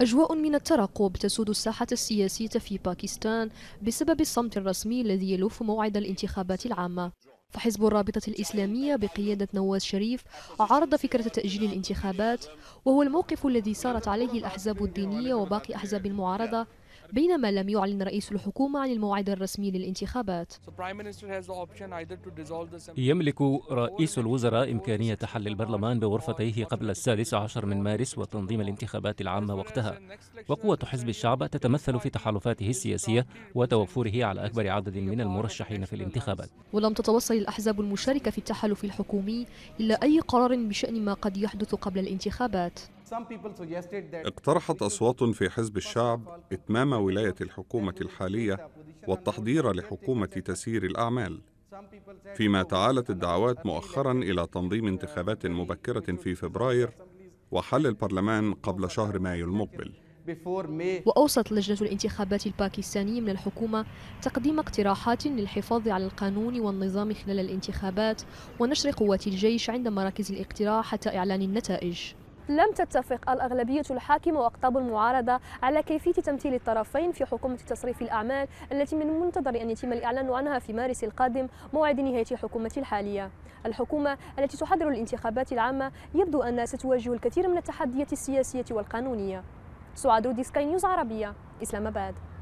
أجواء من الترقب تسود الساحة السياسية في باكستان بسبب الصمت الرسمي الذي يلف موعد الانتخابات العامة فحزب الرابطة الإسلامية بقيادة نواز شريف عرض فكرة تأجيل الانتخابات وهو الموقف الذي سارت عليه الأحزاب الدينية وباقي أحزاب المعارضة بينما لم يعلن رئيس الحكومة عن الموعد الرسمي للانتخابات يملك رئيس الوزراء إمكانية حل البرلمان بغرفتيه قبل السادس عشر من مارس وتنظيم الانتخابات العامة وقتها وقوة حزب الشعب تتمثل في تحالفاته السياسية وتوفره على أكبر عدد من المرشحين في الانتخابات ولم تتوصل الأحزاب المشاركة في التحالف الحكومي إلى أي قرار بشأن ما قد يحدث قبل الانتخابات اقترحت أصوات في حزب الشعب إتمام ولاية الحكومة الحالية والتحضير لحكومة تسيير الأعمال فيما تعالت الدعوات مؤخرا إلى تنظيم انتخابات مبكرة في فبراير وحل البرلمان قبل شهر مايو المقبل وأوصت لجنة الانتخابات الباكستانية من الحكومة تقديم اقتراحات للحفاظ على القانون والنظام خلال الانتخابات ونشر قوات الجيش عند مراكز الاقتراع حتى إعلان النتائج لم تتفق الأغلبية الحاكمة وأقطاب المعارضة على كيفية تمثيل الطرفين في حكومة تصريف الأعمال التي من المنتظر أن يتم الإعلان عنها في مارس القادم موعد نهاية الحكومة الحالية الحكومة التي تحضر الانتخابات العامة يبدو أنها ستواجه الكثير من التحديات السياسية والقانونية سعاد رودي سكاي نيوز عربية إسلام أباد